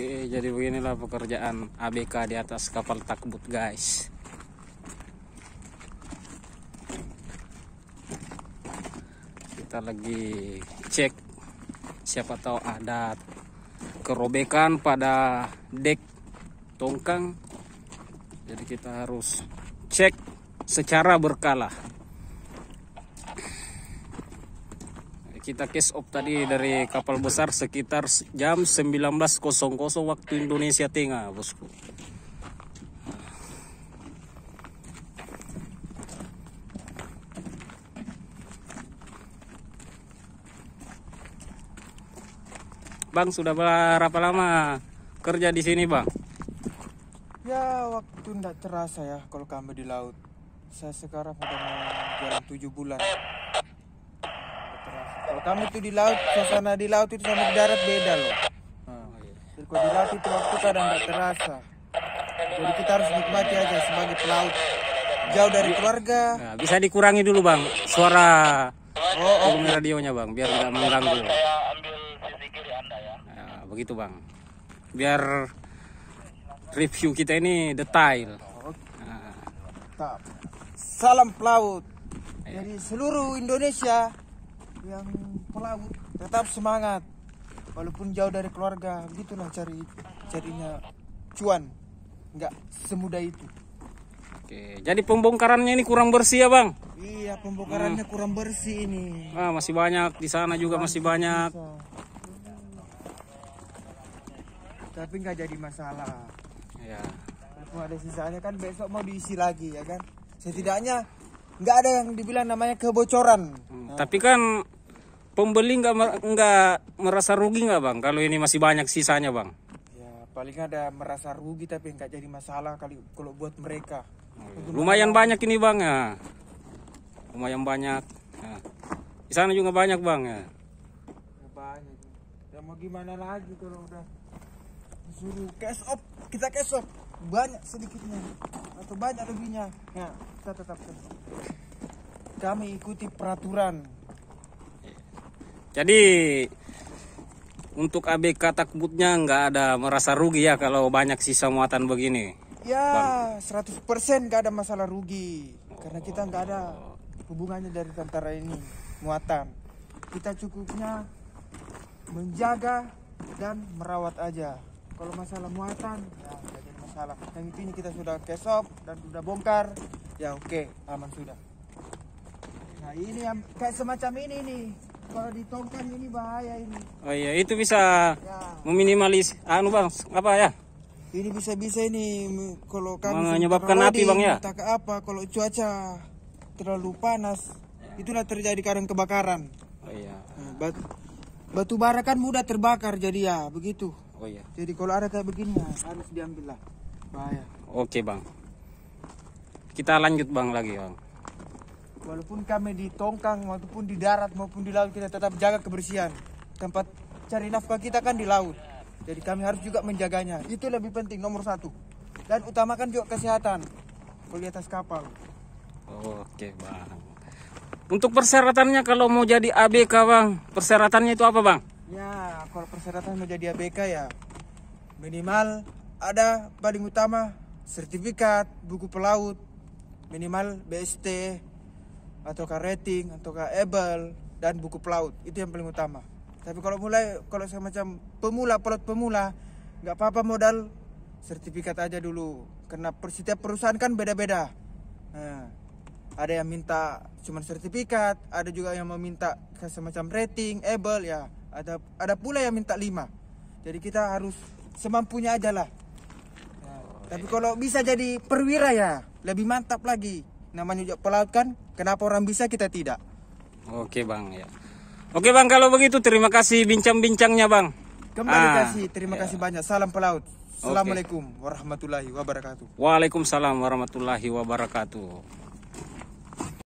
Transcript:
Oke, jadi beginilah pekerjaan ABK di atas kapal takbut, guys. Kita lagi cek siapa tahu ada kerobekan pada dek tongkang. Jadi kita harus cek secara berkala. kita case off tadi dari kapal besar sekitar jam 19.00 waktu Indonesia Tengah bosku Bang sudah berapa lama kerja di sini bang? Ya waktu tidak terasa ya kalau kami di laut Saya sekarang sudah mau jalan tujuh bulan kalau kamu tuh di laut, suasana di laut itu sama di darat beda loh. jadi nah, kalau di laut itu waktu kadang nggak terasa. Jadi kita harus nikmati aja sebagai pelaut. Jauh dari keluarga. Nah, bisa dikurangi dulu bang suara oh, okay. Oh. radionya bang, biar tidak mengganggu. Saya ambil sisi kiri anda ya. Nah, begitu bang. Biar review kita ini detail. Nah. Salam pelaut dari seluruh Indonesia yang pelaut tetap semangat walaupun jauh dari keluarga begitulah cari carinya cuan nggak semudah itu Oke, jadi pembongkarannya ini kurang bersih ya bang? Iya, pembongkarannya hmm. kurang bersih ini. Ah, masih banyak di sana juga masih, masih banyak. Bisa. Tapi nggak jadi masalah. Ya. Kalau ada sisanya kan besok mau diisi lagi ya kan? Setidaknya nggak ada yang dibilang namanya kebocoran. Hmm. Nah. Tapi kan pembeli nggak nggak merasa rugi nggak bang? Kalau ini masih banyak sisanya bang? Ya paling ada merasa rugi tapi nggak jadi masalah kali kalau buat mereka. Hmm. Lumayan banyak ini bang ya. Lumayan banyak. Ya. Di sana juga banyak bang ya. ya banyak. Ya mau gimana lagi kalau udah disuruh cash up kita cash up banyak sedikitnya atau banyak lebihnya ya kita tetapkan kami ikuti peraturan jadi untuk ABK takbutnya nggak ada merasa rugi ya kalau banyak sisa muatan begini ya Bang. 100% nggak ada masalah rugi karena kita nggak ada hubungannya dari tentara ini muatan kita cukupnya menjaga dan merawat aja kalau masalah muatan ya masalah yang ini kita sudah kesop dan sudah bongkar ya oke okay, aman sudah nah ini yang kayak semacam ini nih kalau ditongkar ini bahaya ini oh iya itu bisa ya. meminimalis anu bang apa ya ini bisa-bisa ini kalau kami menyebabkan api bang ya tak apa kalau cuaca terlalu panas itulah terjadi kadang kebakaran oh iya nah, batu bara kan mudah terbakar jadi ya begitu oh iya jadi kalau ada kayak begini ya, harus diambil lah Oke bang. Kita lanjut bang lagi bang. Walaupun kami di tongkang walaupun di darat maupun di laut kita tetap jaga kebersihan. Tempat cari nafkah kita kan di laut. Jadi kami harus juga menjaganya. Itu lebih penting nomor satu. Dan utamakan juga kesehatan. Kalau atas kapal. Oke bang. Untuk persyaratannya kalau mau jadi ABK bang, persyaratannya itu apa bang? Ya, kalau persyaratan mau jadi ABK ya minimal ada paling utama sertifikat, buku pelaut, minimal BST atau rating atau able dan buku pelaut itu yang paling utama. Tapi kalau mulai kalau saya macam pemula pelaut pemula nggak apa-apa modal sertifikat aja dulu karena setiap perusahaan kan beda-beda. Nah, ada yang minta cuma sertifikat, ada juga yang meminta semacam rating, able ya. Ada ada pula yang minta lima Jadi kita harus semampunya aja lah. Tapi kalau bisa jadi perwira ya, lebih mantap lagi. Namanya juga pelaut kan, kenapa orang bisa kita tidak? Oke Bang ya. Oke Bang, kalau begitu terima kasih bincang-bincangnya Bang. Kembali ah, kasih, terima ya. kasih banyak. Salam pelaut. Assalamualaikum okay. warahmatullahi wabarakatuh. Waalaikumsalam warahmatullahi wabarakatuh.